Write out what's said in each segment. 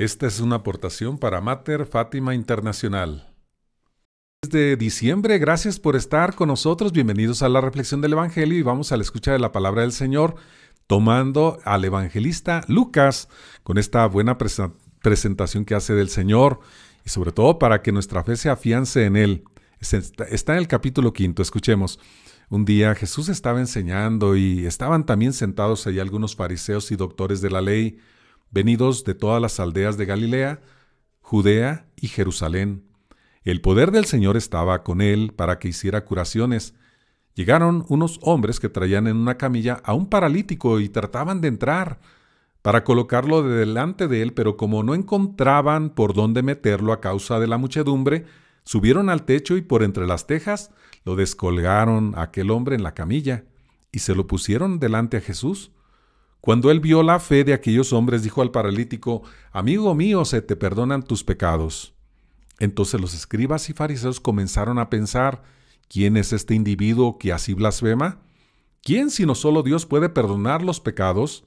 Esta es una aportación para Mater Fátima Internacional. Desde diciembre, gracias por estar con nosotros. Bienvenidos a la reflexión del Evangelio y vamos a la escucha de la palabra del Señor, tomando al evangelista Lucas con esta buena presentación que hace del Señor y sobre todo para que nuestra fe se afiance en Él. Está en el capítulo quinto, escuchemos. Un día Jesús estaba enseñando y estaban también sentados ahí algunos fariseos y doctores de la ley venidos de todas las aldeas de Galilea, Judea y Jerusalén. El poder del Señor estaba con él para que hiciera curaciones. Llegaron unos hombres que traían en una camilla a un paralítico y trataban de entrar para colocarlo de delante de él, pero como no encontraban por dónde meterlo a causa de la muchedumbre, subieron al techo y por entre las tejas lo descolgaron a aquel hombre en la camilla y se lo pusieron delante a Jesús. Cuando él vio la fe de aquellos hombres, dijo al paralítico, Amigo mío, se te perdonan tus pecados. Entonces los escribas y fariseos comenzaron a pensar, ¿quién es este individuo que así blasfema? ¿Quién sino solo Dios puede perdonar los pecados?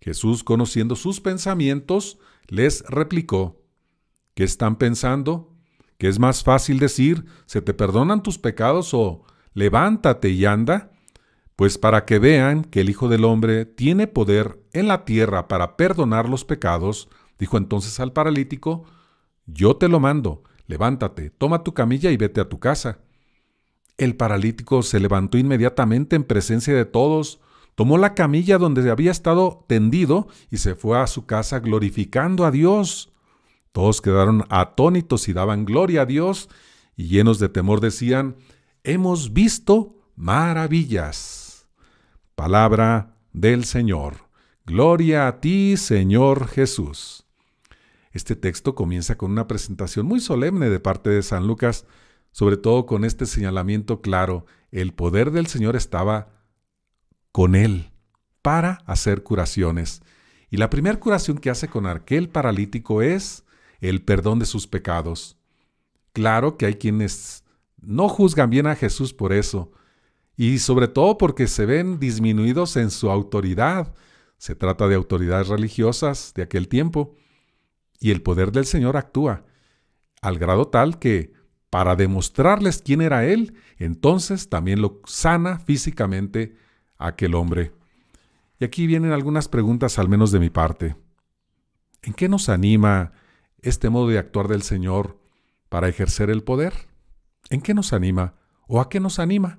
Jesús, conociendo sus pensamientos, les replicó, ¿qué están pensando? ¿Qué es más fácil decir, se te perdonan tus pecados o levántate y anda? pues para que vean que el Hijo del Hombre tiene poder en la tierra para perdonar los pecados, dijo entonces al paralítico, yo te lo mando, levántate, toma tu camilla y vete a tu casa. El paralítico se levantó inmediatamente en presencia de todos, tomó la camilla donde había estado tendido y se fue a su casa glorificando a Dios. Todos quedaron atónitos y daban gloria a Dios y llenos de temor decían, hemos visto maravillas. Palabra del Señor. Gloria a ti, Señor Jesús. Este texto comienza con una presentación muy solemne de parte de San Lucas, sobre todo con este señalamiento claro, el poder del Señor estaba con él para hacer curaciones. Y la primera curación que hace con aquel paralítico es el perdón de sus pecados. Claro que hay quienes no juzgan bien a Jesús por eso, y sobre todo porque se ven disminuidos en su autoridad. Se trata de autoridades religiosas de aquel tiempo y el poder del Señor actúa al grado tal que para demostrarles quién era Él, entonces también lo sana físicamente aquel hombre. Y aquí vienen algunas preguntas, al menos de mi parte. ¿En qué nos anima este modo de actuar del Señor para ejercer el poder? ¿En qué nos anima o a qué nos anima?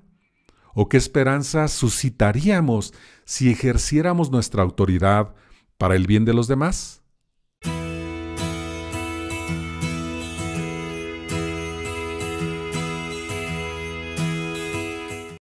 o qué esperanza suscitaríamos si ejerciéramos nuestra autoridad para el bien de los demás?